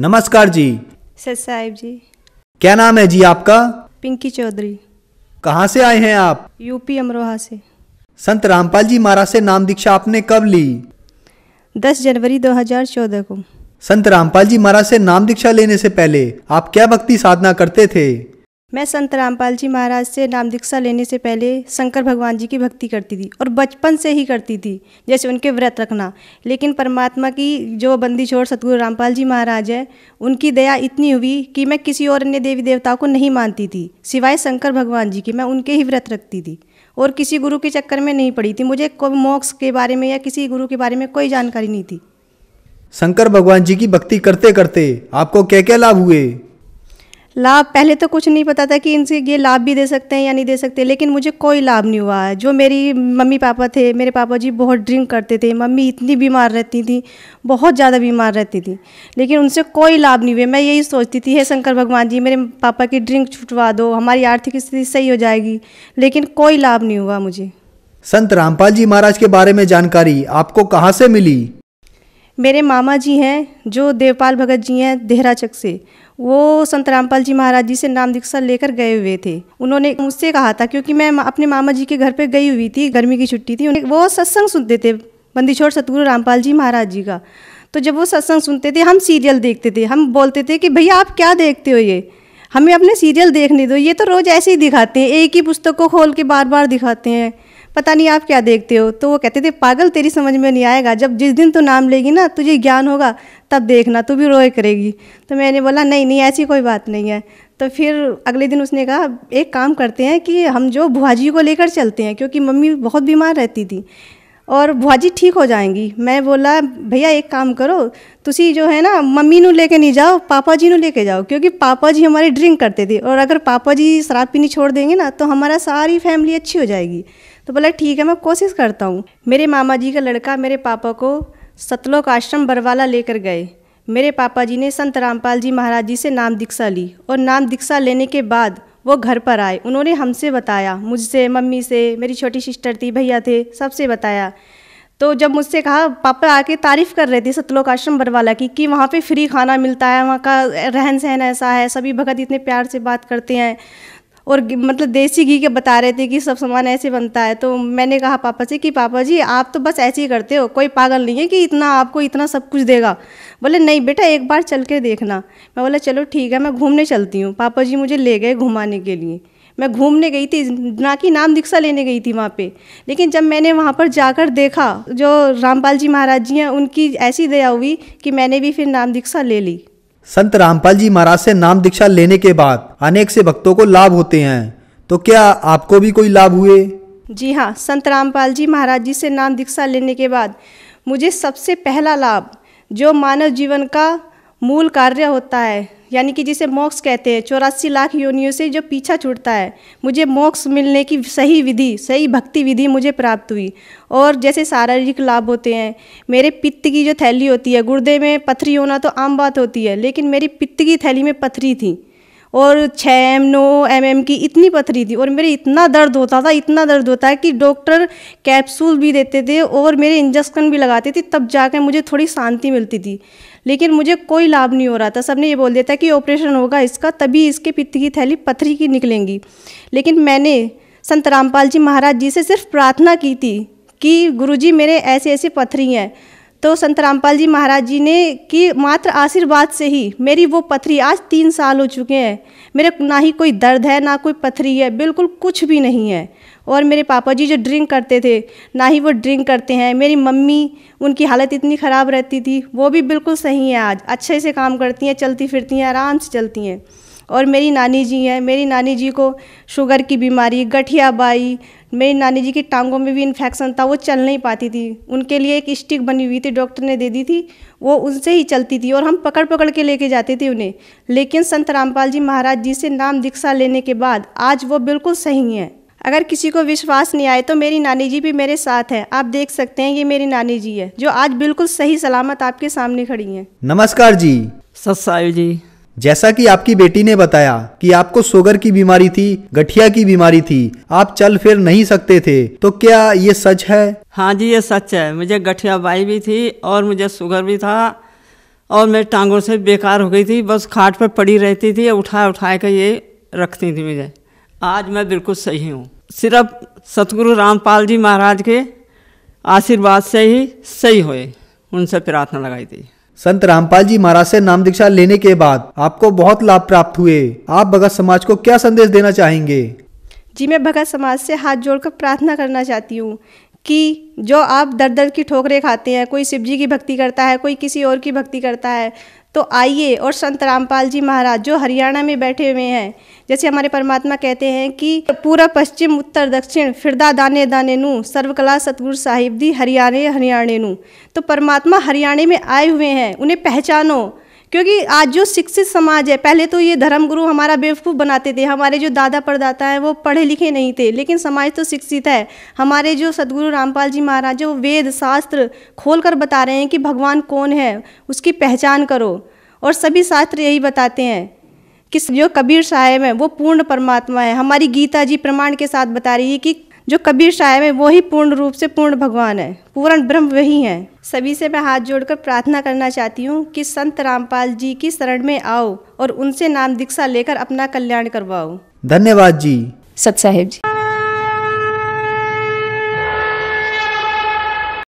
नमस्कार जी सर साहिब जी क्या नाम है जी आपका पिंकी चौधरी कहाँ से आए हैं आप यूपी अमरोहा से संत रामपाल जी महाराज से नाम दीक्षा आपने कब ली दस जनवरी 2014 को संत रामपाल जी महाराज से नाम दीक्षा लेने से पहले आप क्या भक्ति साधना करते थे मैं संत रामपाल जी महाराज से नाम दीक्षा लेने से पहले शंकर भगवान जी की भक्ति करती थी और बचपन से ही करती थी जैसे उनके व्रत रखना लेकिन परमात्मा की जो बंदी छोड़ सतगुरु रामपाल जी महाराज है उनकी दया इतनी हुई कि मैं किसी और अन्य देवी देवताओं को नहीं मानती थी सिवाय शंकर भगवान जी की मैं उनके ही व्रत रखती थी और किसी गुरु के चक्कर में नहीं पड़ी थी मुझे कोई मोक्ष के बारे में या किसी गुरु के बारे में कोई जानकारी नहीं थी शंकर भगवान जी की भक्ति करते करते आपको क्या क्या लाभ हुए लाभ पहले तो कुछ नहीं पता था कि इनसे ये लाभ भी दे सकते हैं या नहीं दे सकते लेकिन मुझे कोई लाभ नहीं हुआ है जो मेरी मम्मी पापा थे मेरे पापा जी बहुत ड्रिंक करते थे मम्मी इतनी बीमार रहती थी बहुत ज़्यादा बीमार रहती थी लेकिन उनसे कोई लाभ नहीं हुए मैं यही सोचती थी हे शंकर भगवान जी मेरे पापा की ड्रिंक छुटवा दो हमारी आर्थिक स्थिति सही हो जाएगी लेकिन कोई लाभ नहीं हुआ मुझे संत रामपाल जी महाराज के बारे में जानकारी आपको कहाँ से मिली मेरे मामा जी हैं जो देवपाल भगत जी हैं देहराचक से वो संत रामपाल जी महाराज जी से नाम दीक्षा लेकर गए हुए थे उन्होंने मुझसे कहा था क्योंकि मैं अपने मामा जी के घर पे गई हुई थी गर्मी की छुट्टी थी वो सत्संग सुनते थे बंदी छोड़ सतगुरु रामपाल जी महाराज जी का तो जब वो सत्संग सुनते थे हम सीरियल देखते थे हम बोलते थे कि भैया आप क्या देखते हो ये हमें अपने सीरियल देखने दो ये तो रोज़ ऐसे ही दिखाते हैं एक ही पुस्तक को खोल के बार बार दिखाते हैं पता नहीं आप क्या देखते हो तो वो कहते थे पागल तेरी समझ में नहीं आएगा जब जिस दिन तू नाम लेगी ना तुझे ज्ञान होगा तब देखना तू भी रोए करेगी तो मैंने बोला नहीं नहीं ऐसी कोई बात नहीं है तो फिर अगले दिन उसने कहा एक काम करते हैं कि हम जो भुआजी जी को लेकर चलते हैं क्योंकि मम्मी बहुत बीमार रहती थी और भुआजी जी ठीक हो जाएंगी मैं बोला भैया एक काम करो तुसी जो है ना मम्मी नू लेके नहीं जाओ पापा जी नू लेके जाओ क्योंकि पापा जी हमारी ड्रिंक करते थे और अगर पापा जी शराब पीनी छोड़ देंगे ना तो हमारा सारी फैमिली अच्छी हो जाएगी तो बोला ठीक है मैं कोशिश करता हूँ मेरे मामा जी का लड़का मेरे पापा को सतलोक आश्रम बरवाला लेकर गए मेरे पापा जी ने संत रामपाल जी महाराज जी से नाम दीक्षा ली और नाम दीक्षा लेने के बाद वो घर पर आए उन्होंने हमसे बताया मुझसे मम्मी से मेरी छोटी सिस्टर थी भैया थे सबसे बताया तो जब मुझसे कहा पापा आके तारीफ़ कर रहे थे सतलोक आश्रम बरवाला की कि वहाँ पे फ्री खाना मिलता है वहाँ का रहन सहन ऐसा है सभी भगत इतने प्यार से बात करते हैं और मतलब देसी घी के बता रहे थे कि सब सामान ऐसे बनता है तो मैंने कहा पापा से कि पापा जी आप तो बस ऐसे ही करते हो कोई पागल नहीं है कि इतना आपको इतना सब कुछ देगा बोले नहीं बेटा एक बार चल के देखना मैं बोला चलो ठीक है मैं घूमने चलती हूँ पापा जी मुझे ले गए घुमाने के लिए मैं घूमने गई थी ना कि नाम दीक्षा लेने गई थी वहाँ पे लेकिन जब मैंने वहाँ पर जाकर देखा जो रामपाल जी महाराज जी हैं उनकी ऐसी दया हुई कि मैंने भी फिर नाम दीक्षा ले ली संत रामपाल जी महाराज से नाम दीक्षा लेने के बाद अनेक से भक्तों को लाभ होते हैं तो क्या आपको भी कोई लाभ हुए जी हाँ संत रामपाल जी महाराज जी से नाम दीक्षा लेने के बाद मुझे सबसे पहला लाभ जो मानव जीवन का मूल कार्य होता है यानी कि जिसे मोक्ष कहते हैं चौरासी लाख योनियों से जो पीछा छूटता है मुझे मोक्ष मिलने की सही विधि सही भक्ति विधि मुझे प्राप्त हुई और जैसे शारीरिक लाभ होते हैं मेरे पित्त की जो थैली होती है गुर्दे में पथरी होना तो आम बात होती है लेकिन मेरी पित्त की थैली में पथरी थी और छः एम नौ एम एम की इतनी पथरी थी और मेरे इतना दर्द होता था इतना दर्द होता है कि डॉक्टर कैप्सूल भी देते थे और मेरे इंजेक्शन भी लगाते थे तब जाकर मुझे थोड़ी शांति मिलती थी लेकिन मुझे कोई लाभ नहीं हो रहा था सबने ये बोल दिया था कि ऑपरेशन होगा इसका तभी इसके पित्त की थैली पथरी की निकलेंगी लेकिन मैंने संत रामपाल जी महाराज जी से सिर्फ प्रार्थना की थी कि गुरुजी मेरे ऐसे ऐसे पथरी हैं तो संत रामपाल जी महाराज जी ने कि मात्र आशीर्वाद से ही मेरी वो पथरी आज तीन साल हो चुके हैं मेरे ना ही कोई दर्द है ना कोई पथरी है बिल्कुल कुछ भी नहीं है और मेरे पापा जी जो ड्रिंक करते थे ना ही वो ड्रिंक करते हैं मेरी मम्मी उनकी हालत इतनी ख़राब रहती थी वो भी बिल्कुल सही है आज अच्छे से काम करती हैं चलती फिरती हैं आराम से चलती हैं और मेरी नानी जी हैं मेरी नानी जी को शुगर की बीमारी गठिया बाई मेरी नानी जी की टांगों में भी इन्फेक्शन था वो चल नहीं पाती थी उनके लिए एक स्टिक बनी हुई थी डॉक्टर ने दे दी थी वो उनसे ही चलती थी और हम पकड़ पकड़ के लेके जाते थे उन्हें लेकिन संत रामपाल जी महाराज जी से नाम दीक्षा लेने के बाद आज वो बिल्कुल सही हैं अगर किसी को विश्वास नहीं आए तो मेरी नानी जी भी मेरे साथ हैं आप देख सकते हैं ये मेरी नानी जी है जो आज बिल्कुल सही सलामत आपके सामने खड़ी हैं नमस्कार जी सत्यु जी जैसा कि आपकी बेटी ने बताया कि आपको शुगर की बीमारी थी गठिया की बीमारी थी आप चल फिर नहीं सकते थे तो क्या ये सच है हाँ जी ये सच है मुझे गठिया बाई भी थी और मुझे शुगर भी था और मैं टांगों से बेकार हो गई थी बस खाट पर पड़ी रहती थी उठा उठा कर ये रखती थी मुझे आज मैं बिल्कुल सही हूँ सिर्फ सतगुरु रामपाल जी महाराज के आशीर्वाद से ही सही हुए उनसे प्रार्थना लगाई थी संत रामपाल जी महाराज से नाम दीक्षा लेने के बाद आपको बहुत लाभ प्राप्त हुए आप भगत समाज को क्या संदेश देना चाहेंगे जी मैं भगत समाज से हाथ जोड़कर प्रार्थना करना चाहती हूँ कि जो आप दर दर की ठोकरें खाते हैं कोई शिव जी की भक्ति करता है कोई किसी और की भक्ति करता है तो आइए और संत रामपाल जी महाराज जो हरियाणा में बैठे हुए हैं जैसे हमारे परमात्मा कहते हैं कि पूरा पश्चिम उत्तर दक्षिण फिरदा दाने दाने नू सर्वकला सतगुरु साहिब दी हरियाणे हरियाणे नू तो परमात्मा हरियाणे में आए हुए हैं उन्हें पहचानो क्योंकि आज जो शिक्षित समाज है पहले तो ये धर्मगुरु हमारा बेवकूफ़ बनाते थे हमारे जो दादा परदाता हैं वो पढ़े लिखे नहीं थे लेकिन समाज तो शिक्षित है हमारे जो सदगुरु रामपाल जी महाराज जो वेद शास्त्र खोल कर बता रहे हैं कि भगवान कौन है उसकी पहचान करो और सभी शास्त्र यही बताते हैं कि जो कबीर साहेब हैं वो पूर्ण परमात्मा है हमारी गीता जी प्रमाण के साथ बता रही है कि जो कबीर शाह है वही पूर्ण रूप से पूर्ण भगवान है पूर्ण ब्रह्म वही है सभी से मैं हाथ जोड़कर प्रार्थना करना चाहती हूँ कि संत रामपाल जी की शरण में आओ और उनसे नाम दीक्षा लेकर अपना कल्याण करवाओ धन्यवाद जी सत साहेब जी